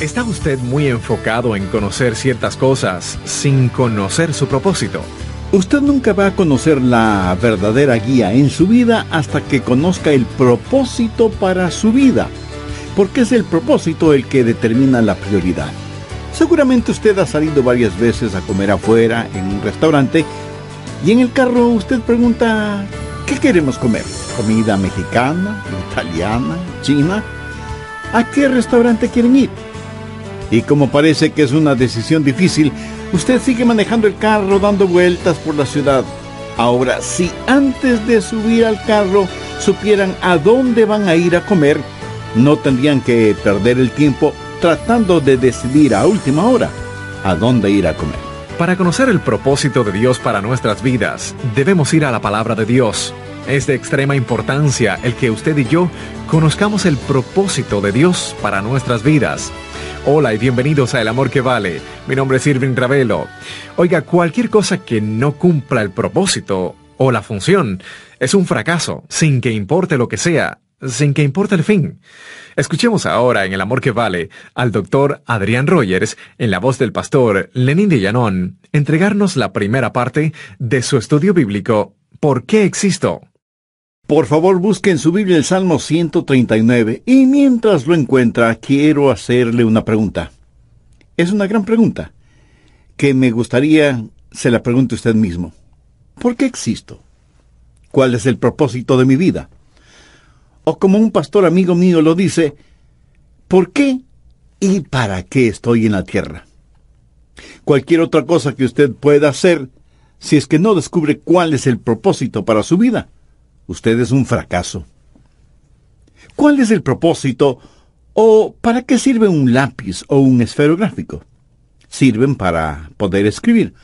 ¿Está usted muy enfocado en conocer ciertas cosas sin conocer su propósito? Usted nunca va a conocer la verdadera guía en su vida hasta que conozca el propósito para su vida, porque es el propósito el que determina la prioridad. Seguramente usted ha salido varias veces a comer afuera en un restaurante y en el carro usted pregunta, ¿qué queremos comer? ¿Comida mexicana, italiana, china? ¿A qué restaurante quieren ir? Y como parece que es una decisión difícil, usted sigue manejando el carro dando vueltas por la ciudad. Ahora, si antes de subir al carro supieran a dónde van a ir a comer, no tendrían que perder el tiempo tratando de decidir a última hora a dónde ir a comer. Para conocer el propósito de Dios para nuestras vidas, debemos ir a la palabra de Dios es de extrema importancia el que usted y yo conozcamos el propósito de Dios para nuestras vidas. Hola y bienvenidos a El Amor que Vale. Mi nombre es Irving Ravelo. Oiga, cualquier cosa que no cumpla el propósito o la función es un fracaso, sin que importe lo que sea, sin que importe el fin. Escuchemos ahora en El Amor que Vale al doctor Adrián Rogers, en la voz del pastor Lenín de Llanón, entregarnos la primera parte de su estudio bíblico, ¿Por qué existo? Por favor, busque en su Biblia el Salmo 139 y mientras lo encuentra, quiero hacerle una pregunta. Es una gran pregunta que me gustaría se la pregunte usted mismo. ¿Por qué existo? ¿Cuál es el propósito de mi vida? O como un pastor amigo mío lo dice, ¿por qué y para qué estoy en la tierra? Cualquier otra cosa que usted pueda hacer si es que no descubre cuál es el propósito para su vida Usted es un fracaso. ¿Cuál es el propósito o para qué sirve un lápiz o un esfero gráfico? Sirven para poder escribir.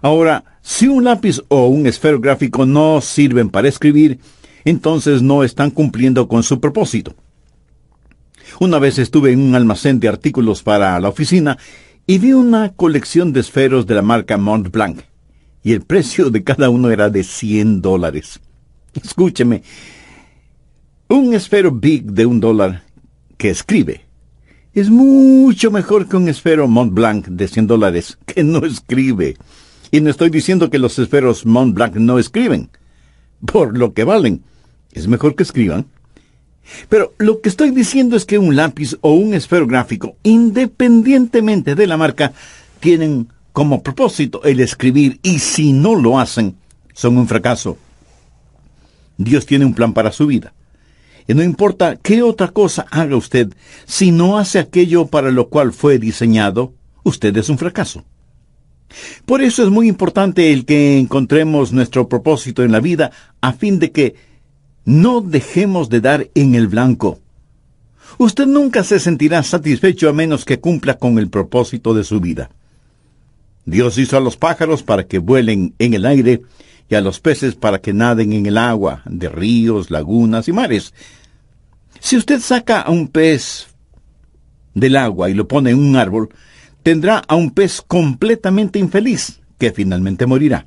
Ahora, si un lápiz o un esfero gráfico no sirven para escribir, entonces no están cumpliendo con su propósito. Una vez estuve en un almacén de artículos para la oficina y vi una colección de esferos de la marca Montblanc. y el precio de cada uno era de 100 dólares. Escúcheme. Un esfero big de un dólar que escribe es mucho mejor que un esfero Montblanc de 100 dólares que no escribe. Y no estoy diciendo que los esferos Montblanc no escriben. Por lo que valen, es mejor que escriban. Pero lo que estoy diciendo es que un lápiz o un esfero gráfico, independientemente de la marca, tienen como propósito el escribir y si no lo hacen, son un fracaso. Dios tiene un plan para su vida. Y no importa qué otra cosa haga usted, si no hace aquello para lo cual fue diseñado, usted es un fracaso. Por eso es muy importante el que encontremos nuestro propósito en la vida a fin de que no dejemos de dar en el blanco. Usted nunca se sentirá satisfecho a menos que cumpla con el propósito de su vida. Dios hizo a los pájaros para que vuelen en el aire y a los peces para que naden en el agua de ríos, lagunas y mares. Si usted saca a un pez del agua y lo pone en un árbol, tendrá a un pez completamente infeliz, que finalmente morirá.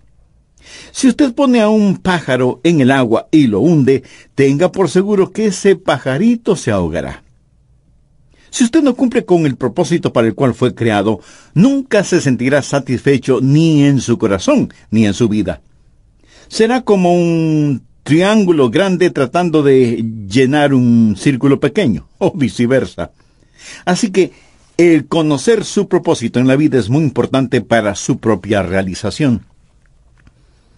Si usted pone a un pájaro en el agua y lo hunde, tenga por seguro que ese pajarito se ahogará. Si usted no cumple con el propósito para el cual fue creado, nunca se sentirá satisfecho ni en su corazón ni en su vida será como un triángulo grande tratando de llenar un círculo pequeño, o viceversa. Así que el conocer su propósito en la vida es muy importante para su propia realización.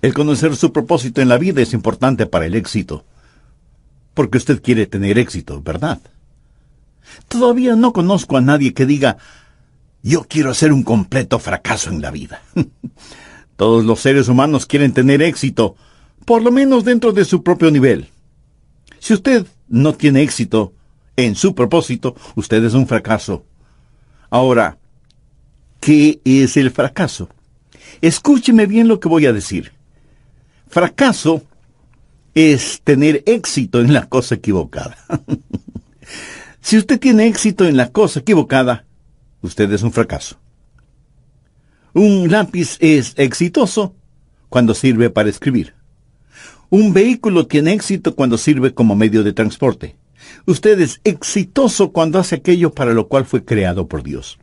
El conocer su propósito en la vida es importante para el éxito. Porque usted quiere tener éxito, ¿verdad? Todavía no conozco a nadie que diga, yo quiero ser un completo fracaso en la vida. Todos los seres humanos quieren tener éxito, por lo menos dentro de su propio nivel. Si usted no tiene éxito en su propósito, usted es un fracaso. Ahora, ¿qué es el fracaso? Escúcheme bien lo que voy a decir. Fracaso es tener éxito en la cosa equivocada. si usted tiene éxito en la cosa equivocada, usted es un fracaso. Un lápiz es exitoso cuando sirve para escribir. Un vehículo tiene éxito cuando sirve como medio de transporte. Usted es exitoso cuando hace aquello para lo cual fue creado por Dios.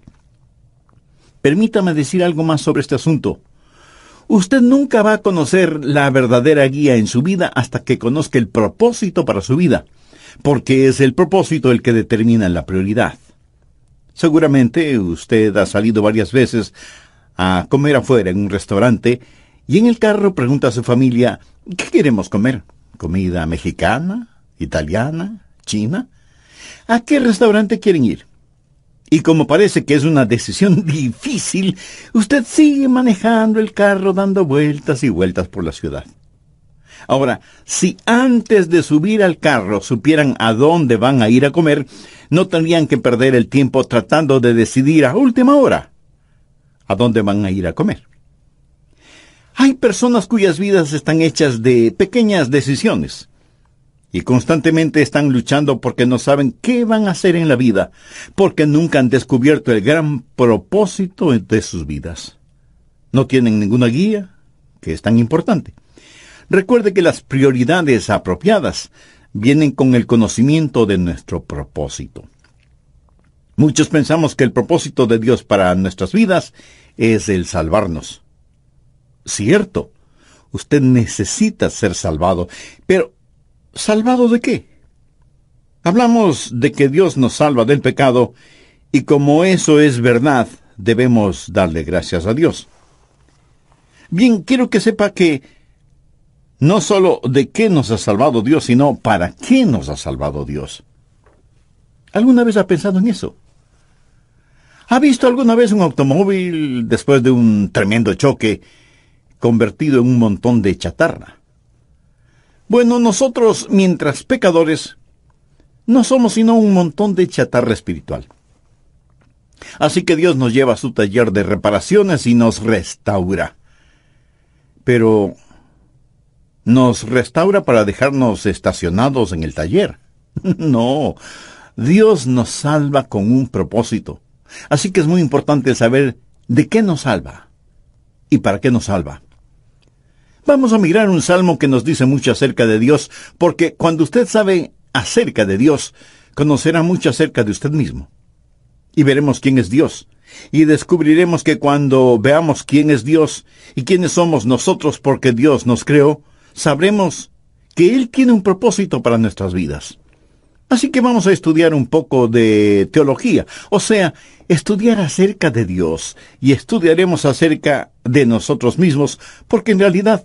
Permítame decir algo más sobre este asunto. Usted nunca va a conocer la verdadera guía en su vida hasta que conozca el propósito para su vida, porque es el propósito el que determina la prioridad. Seguramente usted ha salido varias veces a comer afuera en un restaurante y en el carro pregunta a su familia, ¿qué queremos comer? ¿Comida mexicana? ¿Italiana? ¿China? ¿A qué restaurante quieren ir? Y como parece que es una decisión difícil, usted sigue manejando el carro dando vueltas y vueltas por la ciudad. Ahora, si antes de subir al carro supieran a dónde van a ir a comer, no tendrían que perder el tiempo tratando de decidir a última hora a dónde van a ir a comer. Hay personas cuyas vidas están hechas de pequeñas decisiones y constantemente están luchando porque no saben qué van a hacer en la vida, porque nunca han descubierto el gran propósito de sus vidas. No tienen ninguna guía, que es tan importante. Recuerde que las prioridades apropiadas vienen con el conocimiento de nuestro propósito. Muchos pensamos que el propósito de Dios para nuestras vidas es el salvarnos. Cierto, usted necesita ser salvado, pero ¿salvado de qué? Hablamos de que Dios nos salva del pecado y como eso es verdad, debemos darle gracias a Dios. Bien, quiero que sepa que no solo de qué nos ha salvado Dios, sino para qué nos ha salvado Dios. ¿Alguna vez ha pensado en eso? ¿Ha visto alguna vez un automóvil después de un tremendo choque convertido en un montón de chatarra? Bueno, nosotros, mientras pecadores, no somos sino un montón de chatarra espiritual. Así que Dios nos lleva a su taller de reparaciones y nos restaura. Pero nos restaura para dejarnos estacionados en el taller. No, Dios nos salva con un propósito. Así que es muy importante saber de qué nos salva y para qué nos salva. Vamos a mirar un salmo que nos dice mucho acerca de Dios, porque cuando usted sabe acerca de Dios, conocerá mucho acerca de usted mismo. Y veremos quién es Dios. Y descubriremos que cuando veamos quién es Dios y quiénes somos nosotros porque Dios nos creó, sabremos que Él tiene un propósito para nuestras vidas. Así que vamos a estudiar un poco de teología, o sea, estudiar acerca de Dios y estudiaremos acerca de nosotros mismos, porque en realidad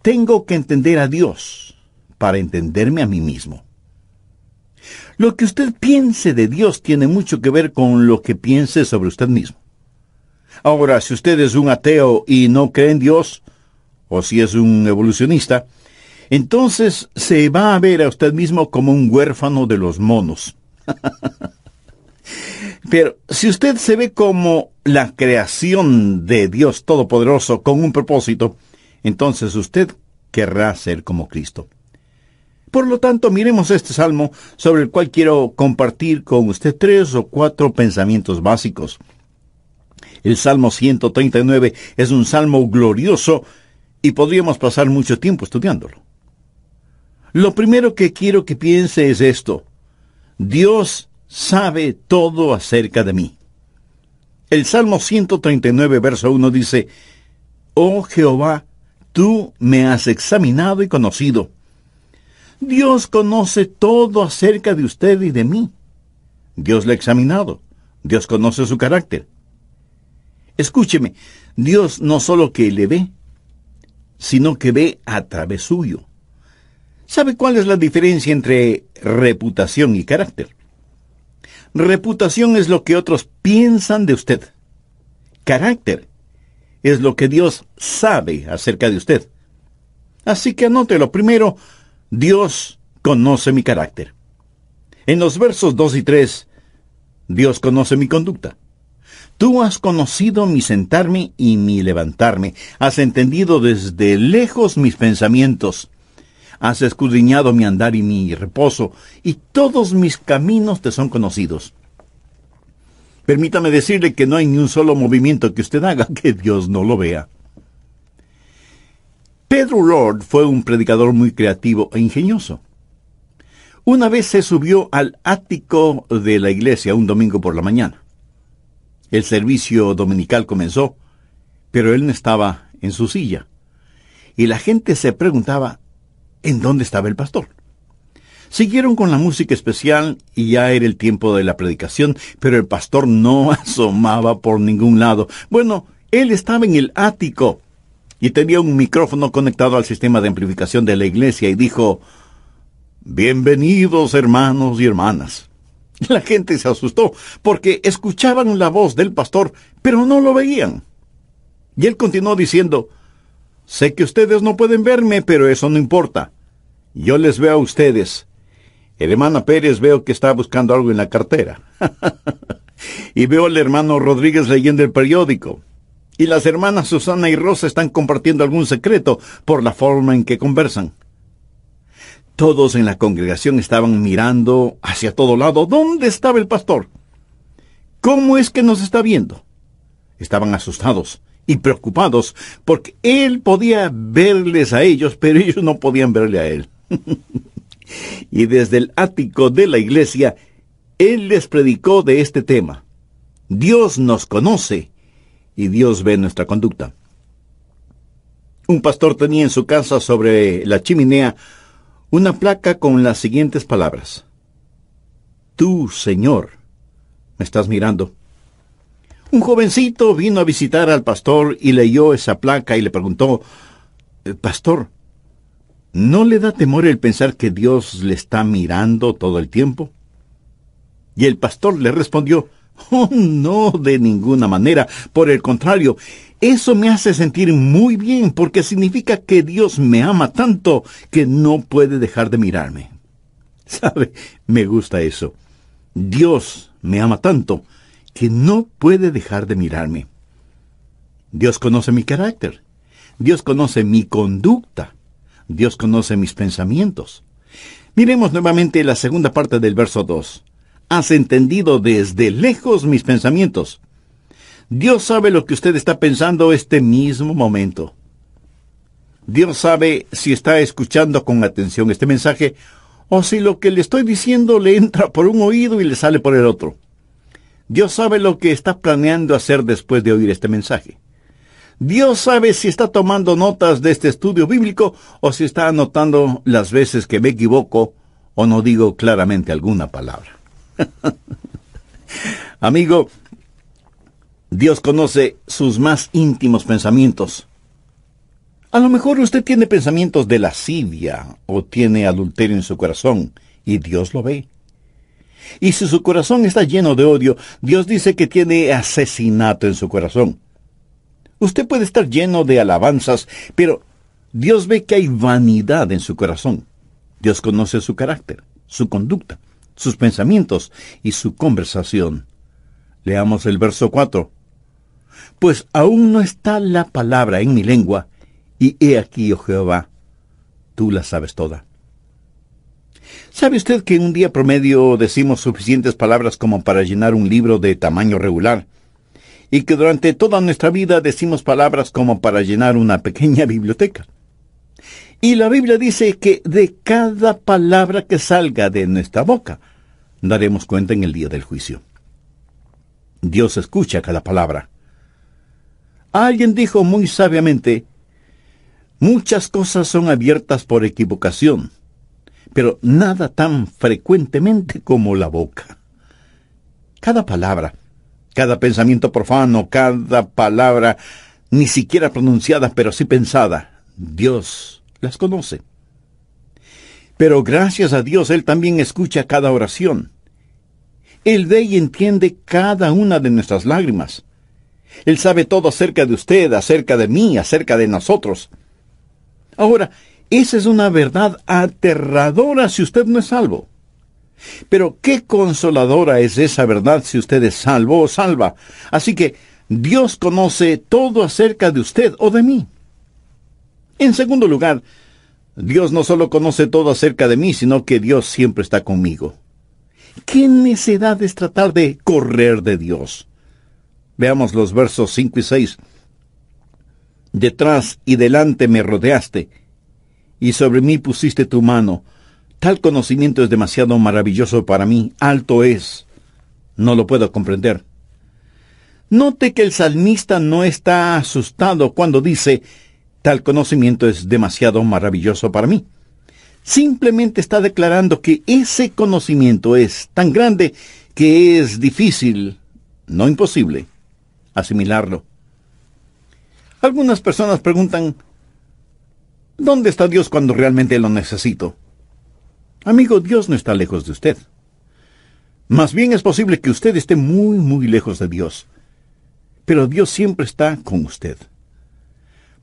tengo que entender a Dios para entenderme a mí mismo. Lo que usted piense de Dios tiene mucho que ver con lo que piense sobre usted mismo. Ahora, si usted es un ateo y no cree en Dios, o si es un evolucionista, entonces se va a ver a usted mismo como un huérfano de los monos. Pero si usted se ve como la creación de Dios Todopoderoso con un propósito, entonces usted querrá ser como Cristo. Por lo tanto, miremos este salmo sobre el cual quiero compartir con usted tres o cuatro pensamientos básicos. El Salmo 139 es un salmo glorioso y podríamos pasar mucho tiempo estudiándolo. Lo primero que quiero que piense es esto. Dios sabe todo acerca de mí. El Salmo 139, verso 1 dice, Oh Jehová, tú me has examinado y conocido. Dios conoce todo acerca de usted y de mí. Dios lo ha examinado. Dios conoce su carácter. Escúcheme, Dios no solo que le ve, sino que ve a través suyo. ¿Sabe cuál es la diferencia entre reputación y carácter? Reputación es lo que otros piensan de usted. Carácter es lo que Dios sabe acerca de usted. Así que anótelo. Primero, Dios conoce mi carácter. En los versos 2 y 3, Dios conoce mi conducta. Tú has conocido mi sentarme y mi levantarme. Has entendido desde lejos mis pensamientos has escudriñado mi andar y mi reposo, y todos mis caminos te son conocidos. Permítame decirle que no hay ni un solo movimiento que usted haga que Dios no lo vea. Pedro Lord fue un predicador muy creativo e ingenioso. Una vez se subió al ático de la iglesia un domingo por la mañana. El servicio dominical comenzó, pero él no estaba en su silla. Y la gente se preguntaba, en dónde estaba el pastor. Siguieron con la música especial y ya era el tiempo de la predicación, pero el pastor no asomaba por ningún lado. Bueno, él estaba en el ático y tenía un micrófono conectado al sistema de amplificación de la iglesia y dijo, Bienvenidos hermanos y hermanas. La gente se asustó porque escuchaban la voz del pastor, pero no lo veían. Y él continuó diciendo, Sé que ustedes no pueden verme, pero eso no importa. Yo les veo a ustedes. Hermana Pérez veo que está buscando algo en la cartera. y veo al hermano Rodríguez leyendo el periódico. Y las hermanas Susana y Rosa están compartiendo algún secreto por la forma en que conversan. Todos en la congregación estaban mirando hacia todo lado. ¿Dónde estaba el pastor? ¿Cómo es que nos está viendo? Estaban asustados y preocupados porque él podía verles a ellos, pero ellos no podían verle a él. y desde el ático de la iglesia, él les predicó de este tema. Dios nos conoce y Dios ve nuestra conducta. Un pastor tenía en su casa sobre la chimenea una placa con las siguientes palabras. Tú, Señor, me estás mirando. Un jovencito vino a visitar al pastor y leyó esa placa y le preguntó, eh, Pastor, ¿No le da temor el pensar que Dios le está mirando todo el tiempo? Y el pastor le respondió, Oh, no, de ninguna manera. Por el contrario, eso me hace sentir muy bien porque significa que Dios me ama tanto que no puede dejar de mirarme. ¿Sabe? Me gusta eso. Dios me ama tanto que no puede dejar de mirarme. Dios conoce mi carácter. Dios conoce mi conducta. Dios conoce mis pensamientos. Miremos nuevamente la segunda parte del verso 2. Has entendido desde lejos mis pensamientos. Dios sabe lo que usted está pensando este mismo momento. Dios sabe si está escuchando con atención este mensaje o si lo que le estoy diciendo le entra por un oído y le sale por el otro. Dios sabe lo que está planeando hacer después de oír este mensaje. Dios sabe si está tomando notas de este estudio bíblico o si está anotando las veces que me equivoco o no digo claramente alguna palabra. Amigo, Dios conoce sus más íntimos pensamientos. A lo mejor usted tiene pensamientos de lascivia o tiene adulterio en su corazón y Dios lo ve. Y si su corazón está lleno de odio, Dios dice que tiene asesinato en su corazón. Usted puede estar lleno de alabanzas, pero Dios ve que hay vanidad en su corazón. Dios conoce su carácter, su conducta, sus pensamientos y su conversación. Leamos el verso 4. Pues aún no está la palabra en mi lengua, y he aquí, oh Jehová, tú la sabes toda. ¿Sabe usted que en un día promedio decimos suficientes palabras como para llenar un libro de tamaño regular? y que durante toda nuestra vida decimos palabras como para llenar una pequeña biblioteca. Y la Biblia dice que de cada palabra que salga de nuestra boca, daremos cuenta en el día del juicio. Dios escucha cada palabra. Alguien dijo muy sabiamente, muchas cosas son abiertas por equivocación, pero nada tan frecuentemente como la boca. Cada palabra, cada pensamiento profano, cada palabra, ni siquiera pronunciada, pero sí pensada, Dios las conoce. Pero gracias a Dios Él también escucha cada oración. Él ve y entiende cada una de nuestras lágrimas. Él sabe todo acerca de usted, acerca de mí, acerca de nosotros. Ahora, esa es una verdad aterradora si usted no es salvo. Pero qué consoladora es esa verdad si usted es salvo o salva. Así que Dios conoce todo acerca de usted o de mí. En segundo lugar, Dios no solo conoce todo acerca de mí, sino que Dios siempre está conmigo. ¿Qué necedad es tratar de correr de Dios? Veamos los versos 5 y 6. Detrás y delante me rodeaste, y sobre mí pusiste tu mano Tal conocimiento es demasiado maravilloso para mí, alto es. No lo puedo comprender. Note que el salmista no está asustado cuando dice, tal conocimiento es demasiado maravilloso para mí. Simplemente está declarando que ese conocimiento es tan grande que es difícil, no imposible, asimilarlo. Algunas personas preguntan, ¿dónde está Dios cuando realmente lo necesito? Amigo, Dios no está lejos de usted. Más bien es posible que usted esté muy, muy lejos de Dios. Pero Dios siempre está con usted.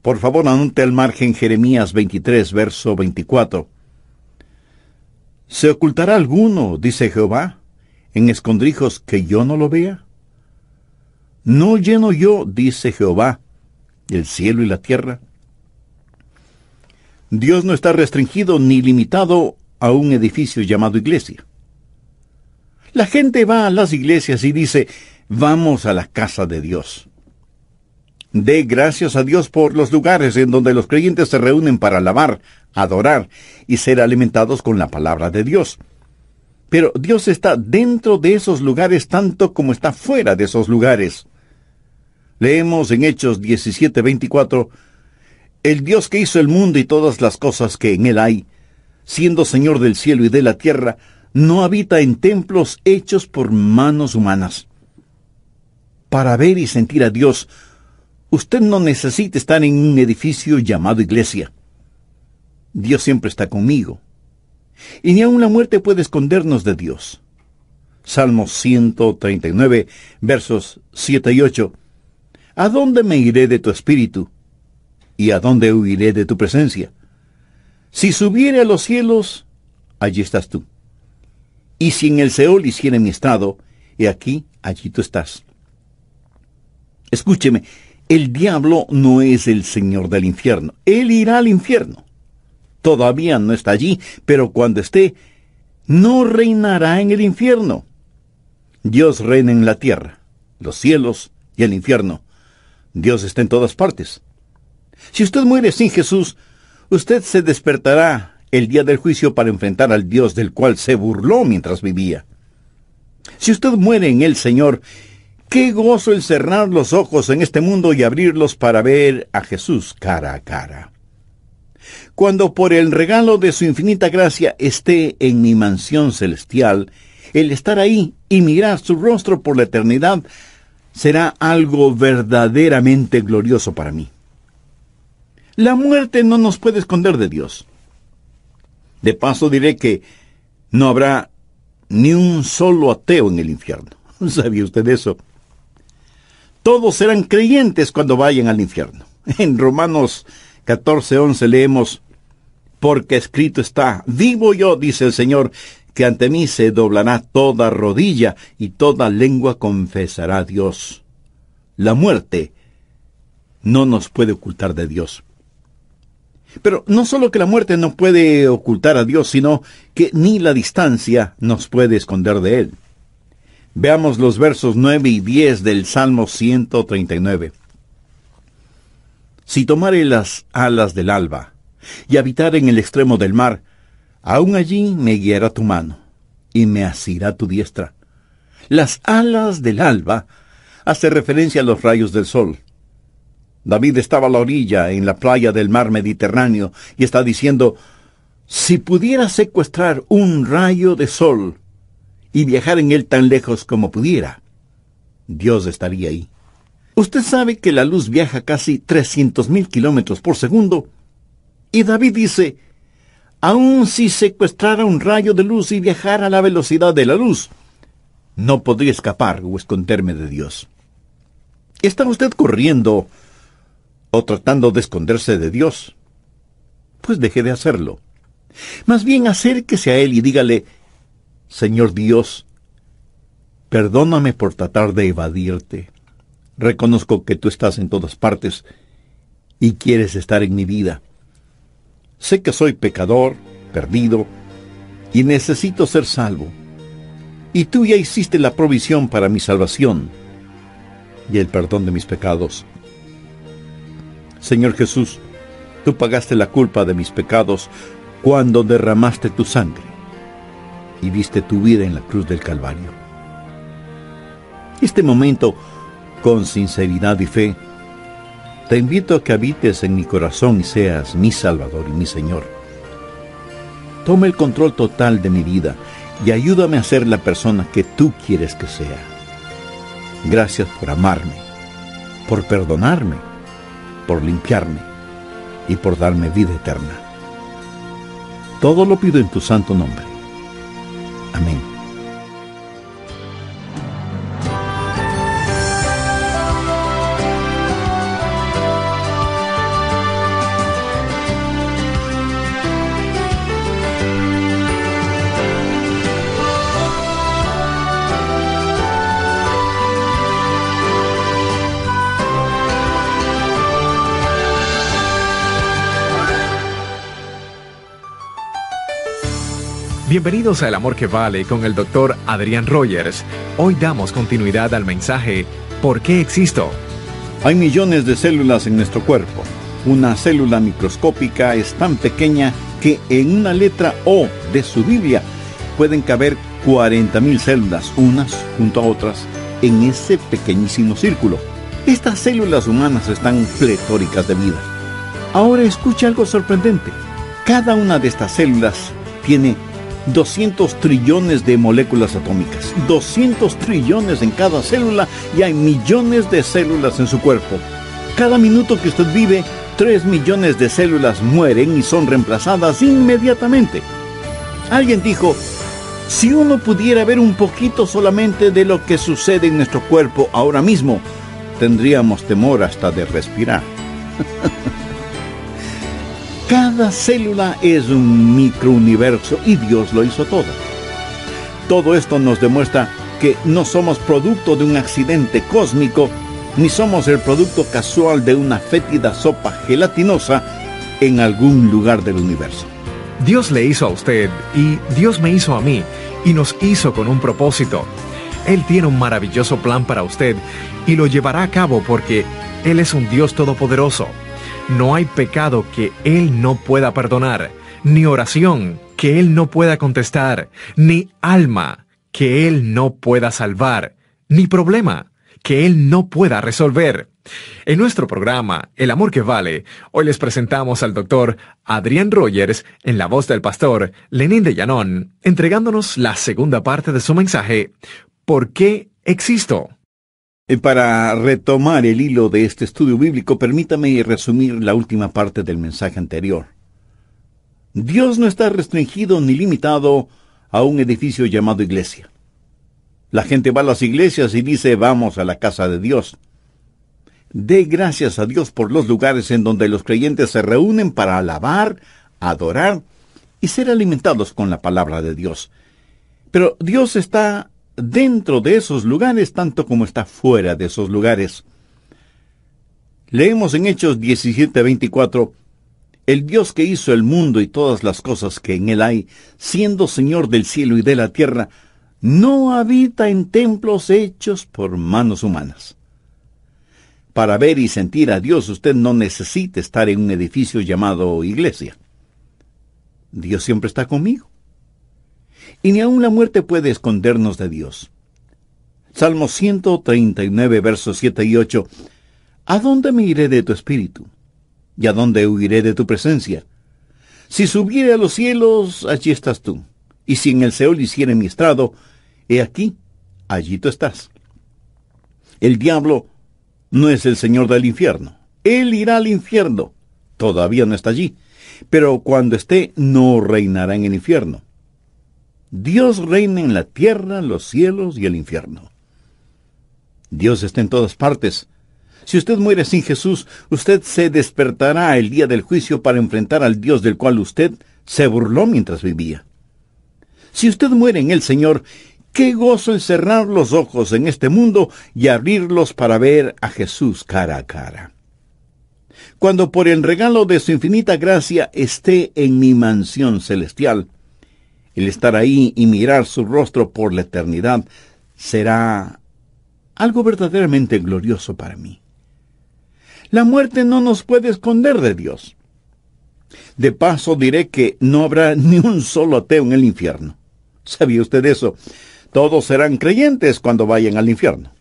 Por favor, anote al margen Jeremías 23, verso 24. ¿Se ocultará alguno, dice Jehová, en escondrijos que yo no lo vea? No lleno yo, dice Jehová, el cielo y la tierra. Dios no está restringido ni limitado a un edificio llamado iglesia. La gente va a las iglesias y dice, vamos a la casa de Dios. Dé gracias a Dios por los lugares en donde los creyentes se reúnen para alabar, adorar y ser alimentados con la palabra de Dios. Pero Dios está dentro de esos lugares tanto como está fuera de esos lugares. Leemos en Hechos 17:24, El Dios que hizo el mundo y todas las cosas que en él hay, siendo Señor del cielo y de la tierra, no habita en templos hechos por manos humanas. Para ver y sentir a Dios, usted no necesita estar en un edificio llamado iglesia. Dios siempre está conmigo. Y ni aun la muerte puede escondernos de Dios. Salmos 139, versos 7 y 8. ¿A dónde me iré de tu espíritu? ¿Y a dónde huiré de tu presencia? Si subiere a los cielos, allí estás tú. Y si en el Seol hiciera mi estado, he aquí, allí tú estás. Escúcheme, el diablo no es el Señor del infierno. Él irá al infierno. Todavía no está allí, pero cuando esté, no reinará en el infierno. Dios reina en la tierra, los cielos y el infierno. Dios está en todas partes. Si usted muere sin Jesús, usted se despertará el día del juicio para enfrentar al Dios del cual se burló mientras vivía. Si usted muere en el Señor, qué gozo el cerrar los ojos en este mundo y abrirlos para ver a Jesús cara a cara. Cuando por el regalo de su infinita gracia esté en mi mansión celestial, el estar ahí y mirar su rostro por la eternidad será algo verdaderamente glorioso para mí. La muerte no nos puede esconder de Dios. De paso diré que no habrá ni un solo ateo en el infierno. ¿Sabía usted eso? Todos serán creyentes cuando vayan al infierno. En Romanos 14:11 leemos, porque escrito está, vivo yo, dice el Señor, que ante mí se doblará toda rodilla y toda lengua confesará a Dios. La muerte no nos puede ocultar de Dios. Pero no solo que la muerte no puede ocultar a Dios, sino que ni la distancia nos puede esconder de Él. Veamos los versos 9 y 10 del Salmo 139. Si tomare las alas del alba y habitar en el extremo del mar, aún allí me guiará tu mano y me asirá tu diestra. Las alas del alba hace referencia a los rayos del sol. David estaba a la orilla, en la playa del mar Mediterráneo, y está diciendo, si pudiera secuestrar un rayo de sol y viajar en él tan lejos como pudiera, Dios estaría ahí. Usted sabe que la luz viaja casi 300.000 kilómetros por segundo, y David dice, aun si secuestrara un rayo de luz y viajara a la velocidad de la luz, no podría escapar o esconderme de Dios. Está usted corriendo o tratando de esconderse de Dios. Pues deje de hacerlo. Más bien acérquese a Él y dígale, Señor Dios, perdóname por tratar de evadirte. Reconozco que tú estás en todas partes y quieres estar en mi vida. Sé que soy pecador, perdido, y necesito ser salvo. Y tú ya hiciste la provisión para mi salvación y el perdón de mis pecados. Señor Jesús, tú pagaste la culpa de mis pecados cuando derramaste tu sangre y viste tu vida en la cruz del Calvario. Este momento, con sinceridad y fe, te invito a que habites en mi corazón y seas mi Salvador y mi Señor. Toma el control total de mi vida y ayúdame a ser la persona que tú quieres que sea. Gracias por amarme, por perdonarme por limpiarme y por darme vida eterna. Todo lo pido en tu santo nombre. Amén. Bienvenidos a El Amor que Vale con el doctor Adrián Rogers. Hoy damos continuidad al mensaje ¿Por qué existo? Hay millones de células en nuestro cuerpo. Una célula microscópica es tan pequeña que en una letra O de su Biblia pueden caber 40.000 células, unas junto a otras, en ese pequeñísimo círculo. Estas células humanas están pletóricas de vida. Ahora escucha algo sorprendente. Cada una de estas células tiene 200 trillones de moléculas atómicas, 200 trillones en cada célula y hay millones de células en su cuerpo. Cada minuto que usted vive, 3 millones de células mueren y son reemplazadas inmediatamente. Alguien dijo, si uno pudiera ver un poquito solamente de lo que sucede en nuestro cuerpo ahora mismo, tendríamos temor hasta de respirar. Cada célula es un microuniverso y Dios lo hizo todo. Todo esto nos demuestra que no somos producto de un accidente cósmico, ni somos el producto casual de una fétida sopa gelatinosa en algún lugar del universo. Dios le hizo a usted y Dios me hizo a mí y nos hizo con un propósito. Él tiene un maravilloso plan para usted y lo llevará a cabo porque Él es un Dios todopoderoso. No hay pecado que Él no pueda perdonar, ni oración que Él no pueda contestar, ni alma que Él no pueda salvar, ni problema que Él no pueda resolver. En nuestro programa, El Amor que Vale, hoy les presentamos al doctor Adrián Rogers en la voz del pastor Lenín de Llanón, entregándonos la segunda parte de su mensaje, ¿Por qué existo? Eh, para retomar el hilo de este estudio bíblico, permítame resumir la última parte del mensaje anterior. Dios no está restringido ni limitado a un edificio llamado iglesia. La gente va a las iglesias y dice vamos a la casa de Dios. Dé gracias a Dios por los lugares en donde los creyentes se reúnen para alabar, adorar y ser alimentados con la palabra de Dios. Pero Dios está dentro de esos lugares tanto como está fuera de esos lugares. Leemos en Hechos 17:24, El Dios que hizo el mundo y todas las cosas que en él hay, siendo Señor del cielo y de la tierra, no habita en templos hechos por manos humanas. Para ver y sentir a Dios usted no necesita estar en un edificio llamado iglesia. Dios siempre está conmigo y ni aun la muerte puede escondernos de Dios. Salmo 139, versos 7 y 8. ¿A dónde me iré de tu espíritu? ¿Y a dónde huiré de tu presencia? Si subiere a los cielos, allí estás tú. Y si en el Seol hiciere mi estrado, he aquí, allí tú estás. El diablo no es el Señor del infierno. Él irá al infierno. Todavía no está allí. Pero cuando esté, no reinará en el infierno. Dios reina en la tierra, los cielos y el infierno. Dios está en todas partes. Si usted muere sin Jesús, usted se despertará el día del juicio para enfrentar al Dios del cual usted se burló mientras vivía. Si usted muere en el Señor, qué gozo es cerrar los ojos en este mundo y abrirlos para ver a Jesús cara a cara. Cuando por el regalo de su infinita gracia esté en mi mansión celestial, el estar ahí y mirar su rostro por la eternidad será algo verdaderamente glorioso para mí. La muerte no nos puede esconder de Dios. De paso diré que no habrá ni un solo ateo en el infierno. ¿Sabía usted eso? Todos serán creyentes cuando vayan al infierno.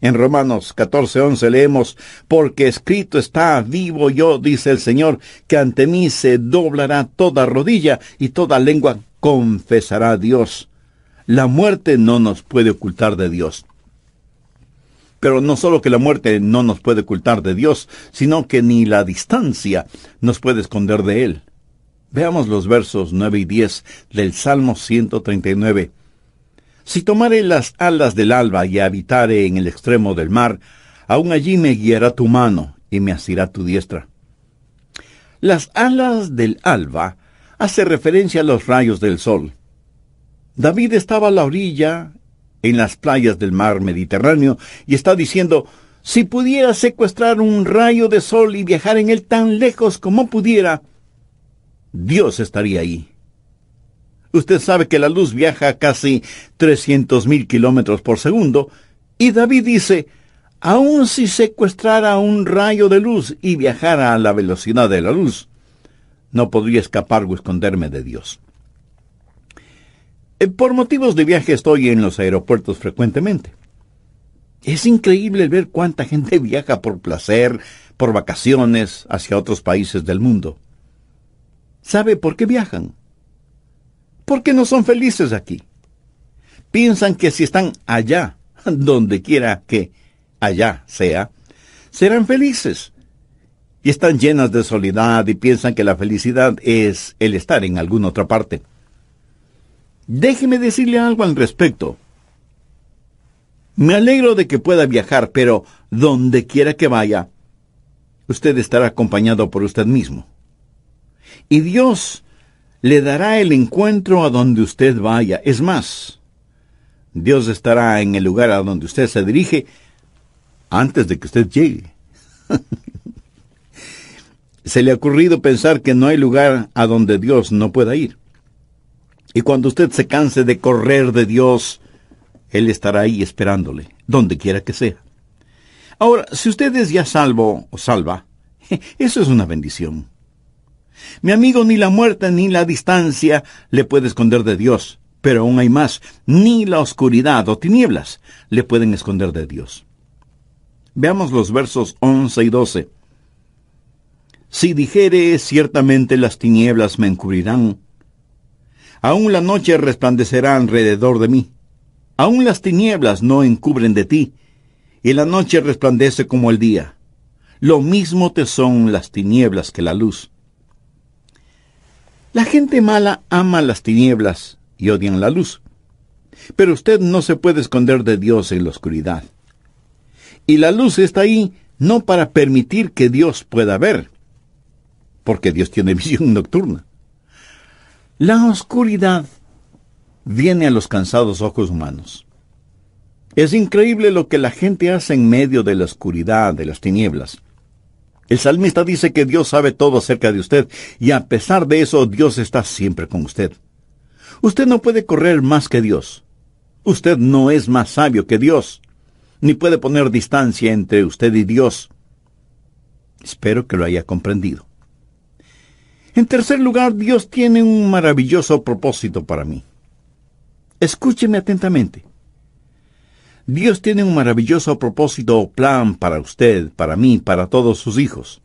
En Romanos 14:11 leemos, porque escrito está, vivo yo, dice el Señor, que ante mí se doblará toda rodilla y toda lengua confesará Dios. La muerte no nos puede ocultar de Dios. Pero no solo que la muerte no nos puede ocultar de Dios, sino que ni la distancia nos puede esconder de Él. Veamos los versos 9 y 10 del Salmo 139. Si tomare las alas del alba y habitare en el extremo del mar, aún allí me guiará tu mano y me asirá tu diestra. Las alas del alba hace referencia a los rayos del sol. David estaba a la orilla, en las playas del mar Mediterráneo, y está diciendo, si pudiera secuestrar un rayo de sol y viajar en él tan lejos como pudiera, Dios estaría ahí. Usted sabe que la luz viaja casi 300.000 kilómetros por segundo, y David dice, aun si secuestrara un rayo de luz y viajara a la velocidad de la luz, no podría escapar o esconderme de Dios. Eh, por motivos de viaje estoy en los aeropuertos frecuentemente. Es increíble ver cuánta gente viaja por placer, por vacaciones, hacia otros países del mundo. ¿Sabe por qué viajan? Porque no son felices aquí. Piensan que si están allá, donde quiera que allá sea, serán felices y están llenas de soledad y piensan que la felicidad es el estar en alguna otra parte. Déjeme decirle algo al respecto. Me alegro de que pueda viajar, pero donde quiera que vaya, usted estará acompañado por usted mismo. Y Dios le dará el encuentro a donde usted vaya. Es más, Dios estará en el lugar a donde usted se dirige antes de que usted llegue. se le ha ocurrido pensar que no hay lugar a donde Dios no pueda ir. Y cuando usted se canse de correr de Dios, Él estará ahí esperándole, donde quiera que sea. Ahora, si usted es ya salvo o salva, eso es una bendición. Mi amigo, ni la muerte ni la distancia le puede esconder de Dios, pero aún hay más, ni la oscuridad o tinieblas le pueden esconder de Dios. Veamos los versos 11 y 12. Si dijere, ciertamente las tinieblas me encubrirán. Aún la noche resplandecerá alrededor de mí. Aún las tinieblas no encubren de ti, y la noche resplandece como el día. Lo mismo te son las tinieblas que la luz. La gente mala ama las tinieblas y odian la luz. Pero usted no se puede esconder de Dios en la oscuridad. Y la luz está ahí no para permitir que Dios pueda ver, porque Dios tiene visión nocturna. La oscuridad viene a los cansados ojos humanos. Es increíble lo que la gente hace en medio de la oscuridad, de las tinieblas. El salmista dice que Dios sabe todo acerca de usted y a pesar de eso Dios está siempre con usted. Usted no puede correr más que Dios. Usted no es más sabio que Dios, ni puede poner distancia entre usted y Dios. Espero que lo haya comprendido. En tercer lugar, Dios tiene un maravilloso propósito para mí. Escúcheme atentamente. Dios tiene un maravilloso propósito o plan para usted, para mí, para todos sus hijos.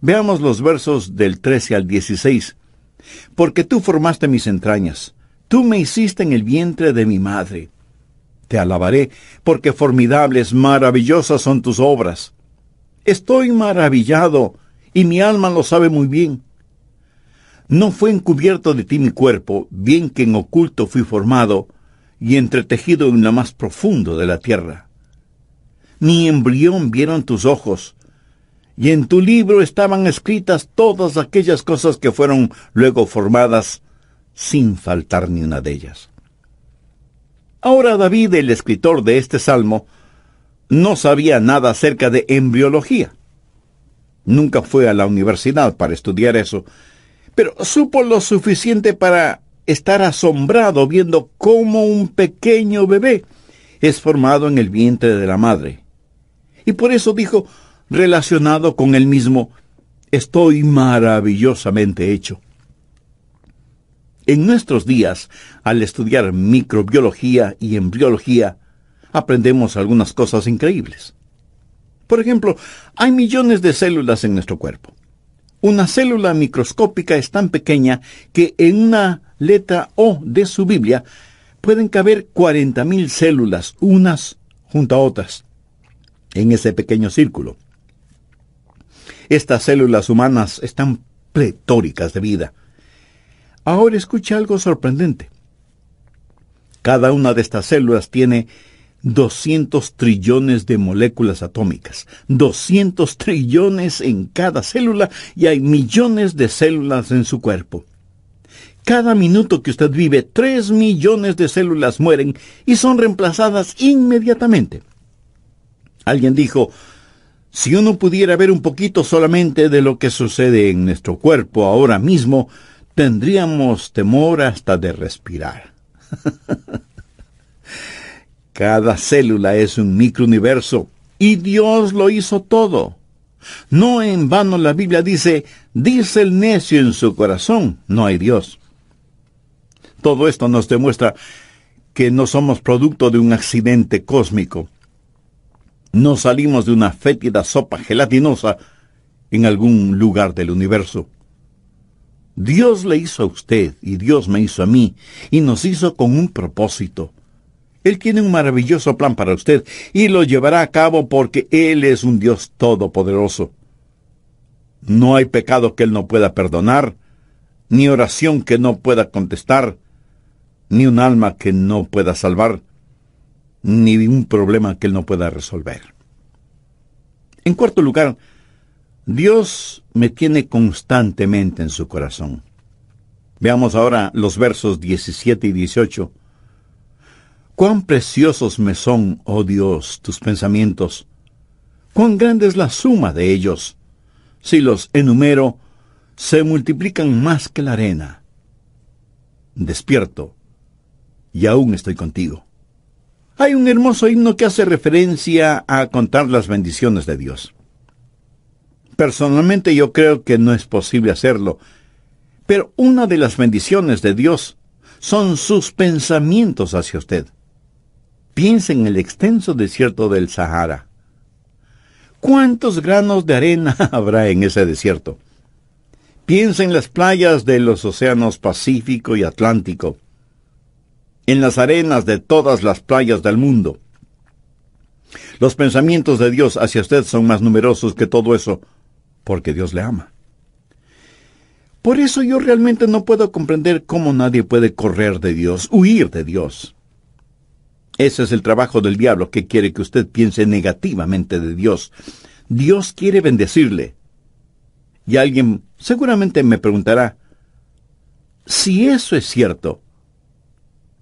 Veamos los versos del 13 al 16. Porque tú formaste mis entrañas, tú me hiciste en el vientre de mi madre. Te alabaré, porque formidables, maravillosas son tus obras. Estoy maravillado y mi alma lo sabe muy bien. No fue encubierto de ti mi cuerpo, bien que en oculto fui formado y entretejido en lo más profundo de la tierra. Ni embrión vieron tus ojos, y en tu libro estaban escritas todas aquellas cosas que fueron luego formadas, sin faltar ni una de ellas. Ahora David, el escritor de este salmo, no sabía nada acerca de embriología. Nunca fue a la universidad para estudiar eso, pero supo lo suficiente para estar asombrado viendo cómo un pequeño bebé es formado en el vientre de la madre. Y por eso dijo, relacionado con él mismo, estoy maravillosamente hecho. En nuestros días, al estudiar microbiología y embriología, aprendemos algunas cosas increíbles. Por ejemplo, hay millones de células en nuestro cuerpo. Una célula microscópica es tan pequeña que en una letra O de su Biblia pueden caber 40.000 células, unas junto a otras, en ese pequeño círculo. Estas células humanas están pletóricas de vida. Ahora escucha algo sorprendente. Cada una de estas células tiene 200 trillones de moléculas atómicas, 200 trillones en cada célula y hay millones de células en su cuerpo. Cada minuto que usted vive, 3 millones de células mueren y son reemplazadas inmediatamente. Alguien dijo, si uno pudiera ver un poquito solamente de lo que sucede en nuestro cuerpo ahora mismo, tendríamos temor hasta de respirar. Cada célula es un microuniverso y Dios lo hizo todo. No en vano la Biblia dice, dice el necio en su corazón, no hay Dios. Todo esto nos demuestra que no somos producto de un accidente cósmico. No salimos de una fétida sopa gelatinosa en algún lugar del universo. Dios le hizo a usted y Dios me hizo a mí y nos hizo con un propósito. Él tiene un maravilloso plan para usted y lo llevará a cabo porque Él es un Dios todopoderoso. No hay pecado que Él no pueda perdonar, ni oración que no pueda contestar, ni un alma que no pueda salvar, ni un problema que Él no pueda resolver. En cuarto lugar, Dios me tiene constantemente en su corazón. Veamos ahora los versos 17 y 18 Cuán preciosos me son, oh Dios, tus pensamientos. Cuán grande es la suma de ellos. Si los enumero, se multiplican más que la arena. Despierto, y aún estoy contigo. Hay un hermoso himno que hace referencia a contar las bendiciones de Dios. Personalmente yo creo que no es posible hacerlo, pero una de las bendiciones de Dios son sus pensamientos hacia usted. Piensa en el extenso desierto del Sahara. ¿Cuántos granos de arena habrá en ese desierto? Piensa en las playas de los océanos Pacífico y Atlántico, en las arenas de todas las playas del mundo. Los pensamientos de Dios hacia usted son más numerosos que todo eso, porque Dios le ama. Por eso yo realmente no puedo comprender cómo nadie puede correr de Dios, huir de Dios. Ese es el trabajo del diablo que quiere que usted piense negativamente de Dios. Dios quiere bendecirle. Y alguien seguramente me preguntará, si eso es cierto,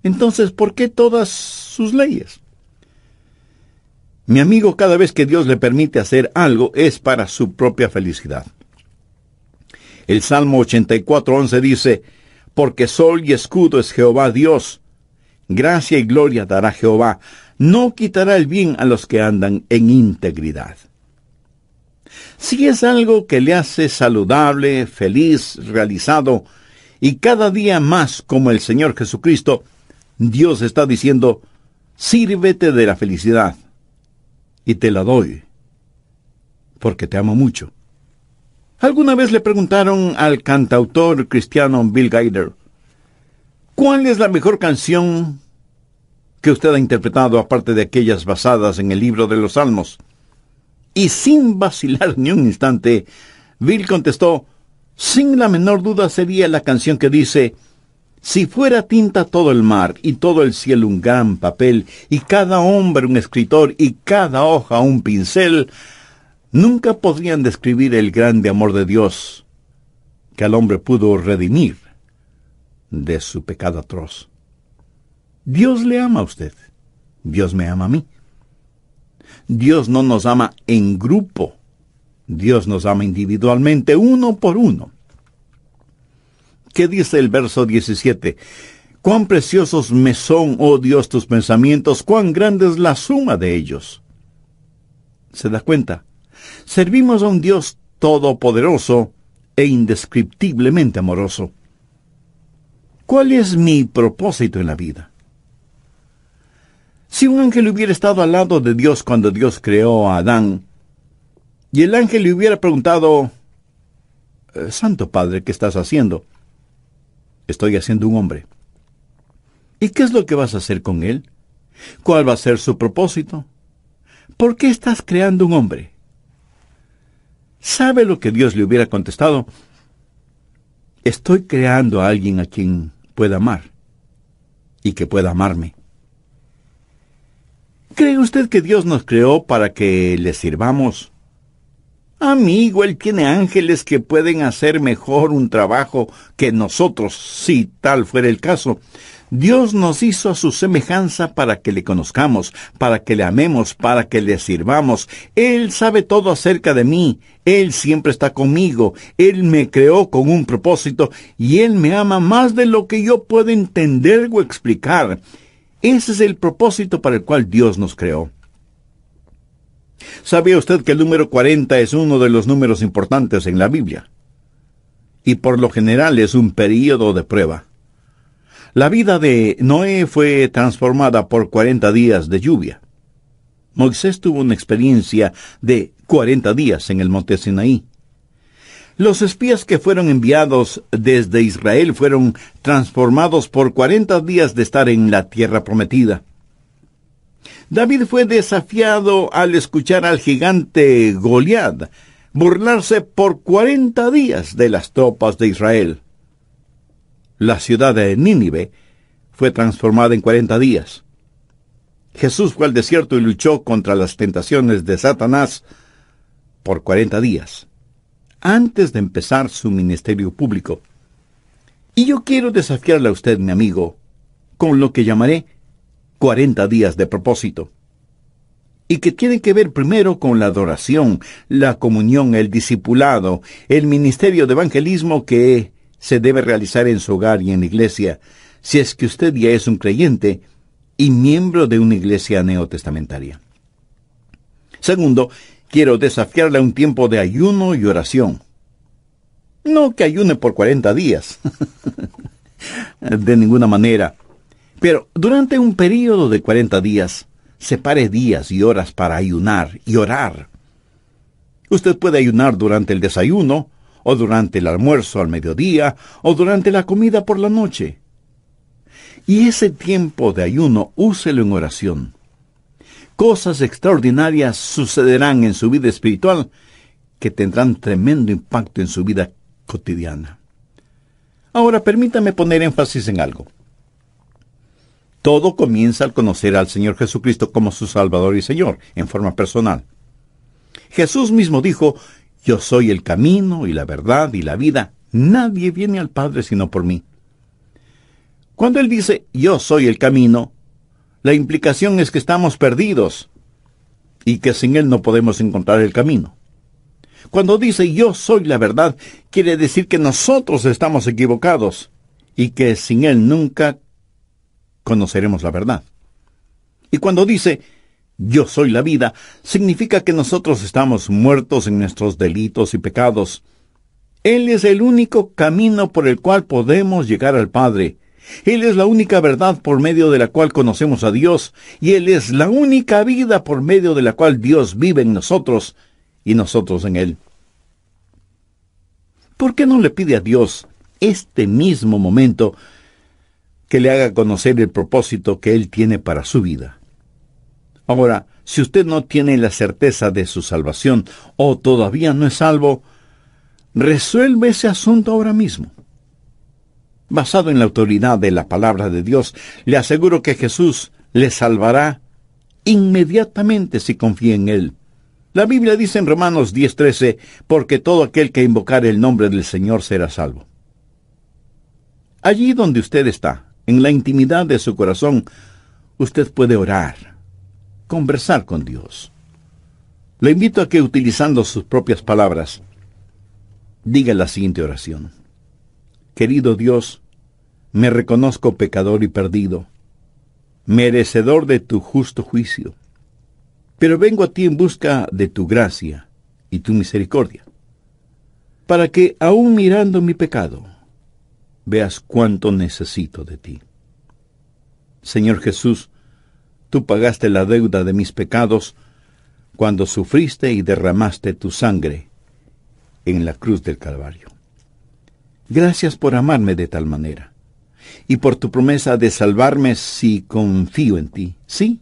entonces ¿por qué todas sus leyes? Mi amigo, cada vez que Dios le permite hacer algo es para su propia felicidad. El Salmo 84.11 dice, Porque sol y escudo es Jehová Dios, Gracia y gloria dará Jehová, no quitará el bien a los que andan en integridad. Si es algo que le hace saludable, feliz, realizado, y cada día más como el Señor Jesucristo, Dios está diciendo, sírvete de la felicidad, y te la doy, porque te amo mucho. Alguna vez le preguntaron al cantautor cristiano Bill Gaither, ¿Cuál es la mejor canción que usted ha interpretado aparte de aquellas basadas en el libro de los Salmos? Y sin vacilar ni un instante, Bill contestó, sin la menor duda sería la canción que dice, si fuera tinta todo el mar y todo el cielo un gran papel y cada hombre un escritor y cada hoja un pincel, nunca podrían describir el grande amor de Dios que al hombre pudo redimir de su pecado atroz. Dios le ama a usted. Dios me ama a mí. Dios no nos ama en grupo. Dios nos ama individualmente, uno por uno. ¿Qué dice el verso 17? Cuán preciosos me son, oh Dios, tus pensamientos, cuán grande es la suma de ellos. ¿Se da cuenta? Servimos a un Dios todopoderoso e indescriptiblemente amoroso. ¿Cuál es mi propósito en la vida? Si un ángel hubiera estado al lado de Dios cuando Dios creó a Adán, y el ángel le hubiera preguntado, eh, Santo Padre, ¿qué estás haciendo? Estoy haciendo un hombre. ¿Y qué es lo que vas a hacer con él? ¿Cuál va a ser su propósito? ¿Por qué estás creando un hombre? ¿Sabe lo que Dios le hubiera contestado? Estoy creando a alguien a quien pueda amar y que pueda amarme. ¿Cree usted que Dios nos creó para que le sirvamos? Amigo, Él tiene ángeles que pueden hacer mejor un trabajo que nosotros, si tal fuera el caso. Dios nos hizo a su semejanza para que le conozcamos, para que le amemos, para que le sirvamos. Él sabe todo acerca de mí. Él siempre está conmigo. Él me creó con un propósito y Él me ama más de lo que yo puedo entender o explicar. Ese es el propósito para el cual Dios nos creó. ¿Sabía usted que el número 40 es uno de los números importantes en la Biblia? Y por lo general es un período de prueba. La vida de Noé fue transformada por 40 días de lluvia. Moisés tuvo una experiencia de 40 días en el monte Sinaí. Los espías que fueron enviados desde Israel fueron transformados por 40 días de estar en la tierra prometida. David fue desafiado al escuchar al gigante Goliad burlarse por 40 días de las tropas de Israel la ciudad de Nínive, fue transformada en cuarenta días. Jesús fue al desierto y luchó contra las tentaciones de Satanás por cuarenta días, antes de empezar su ministerio público. Y yo quiero desafiarle a usted, mi amigo, con lo que llamaré cuarenta días de propósito y que tiene que ver primero con la adoración, la comunión, el discipulado, el ministerio de evangelismo que se debe realizar en su hogar y en la iglesia, si es que usted ya es un creyente y miembro de una iglesia neotestamentaria. Segundo, quiero desafiarle a un tiempo de ayuno y oración. No que ayune por 40 días, de ninguna manera, pero durante un periodo de 40 días, separe días y horas para ayunar y orar. Usted puede ayunar durante el desayuno, o durante el almuerzo al mediodía, o durante la comida por la noche. Y ese tiempo de ayuno úselo en oración. Cosas extraordinarias sucederán en su vida espiritual que tendrán tremendo impacto en su vida cotidiana. Ahora permítame poner énfasis en algo. Todo comienza al conocer al Señor Jesucristo como su Salvador y Señor, en forma personal. Jesús mismo dijo, yo soy el camino y la verdad y la vida. Nadie viene al Padre sino por mí. Cuando Él dice, yo soy el camino, la implicación es que estamos perdidos y que sin Él no podemos encontrar el camino. Cuando dice yo soy la verdad, quiere decir que nosotros estamos equivocados y que sin Él nunca conoceremos la verdad. Y cuando dice yo soy la vida, significa que nosotros estamos muertos en nuestros delitos y pecados. Él es el único camino por el cual podemos llegar al Padre. Él es la única verdad por medio de la cual conocemos a Dios, y Él es la única vida por medio de la cual Dios vive en nosotros y nosotros en Él. ¿Por qué no le pide a Dios este mismo momento que le haga conocer el propósito que Él tiene para su vida? Ahora, si usted no tiene la certeza de su salvación o todavía no es salvo, resuelve ese asunto ahora mismo. Basado en la autoridad de la palabra de Dios, le aseguro que Jesús le salvará inmediatamente si confía en Él. La Biblia dice en Romanos 10:13, porque todo aquel que invocar el nombre del Señor será salvo. Allí donde usted está, en la intimidad de su corazón, usted puede orar conversar con Dios. Le invito a que utilizando sus propias palabras, diga la siguiente oración. Querido Dios, me reconozco pecador y perdido, merecedor de tu justo juicio, pero vengo a ti en busca de tu gracia y tu misericordia, para que, aun mirando mi pecado, veas cuánto necesito de ti. Señor Jesús, Tú pagaste la deuda de mis pecados cuando sufriste y derramaste tu sangre en la cruz del Calvario. Gracias por amarme de tal manera y por tu promesa de salvarme si confío en ti. Sí,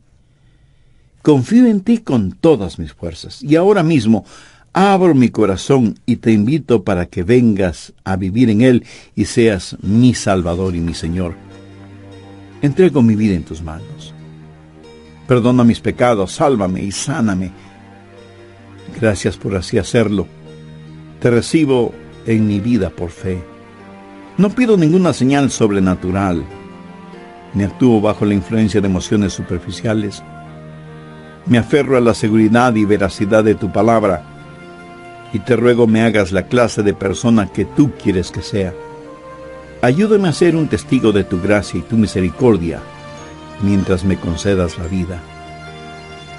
confío en ti con todas mis fuerzas. Y ahora mismo abro mi corazón y te invito para que vengas a vivir en él y seas mi Salvador y mi Señor. Entrego mi vida en tus manos. Perdona mis pecados, sálvame y sáname. Gracias por así hacerlo. Te recibo en mi vida por fe. No pido ninguna señal sobrenatural, ni actúo bajo la influencia de emociones superficiales. Me aferro a la seguridad y veracidad de tu palabra y te ruego me hagas la clase de persona que tú quieres que sea. Ayúdame a ser un testigo de tu gracia y tu misericordia mientras me concedas la vida.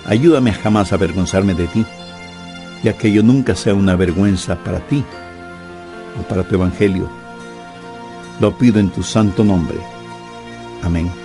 Ayúdame jamás a avergonzarme de ti, ya que yo nunca sea una vergüenza para ti o para tu evangelio. Lo pido en tu santo nombre. Amén.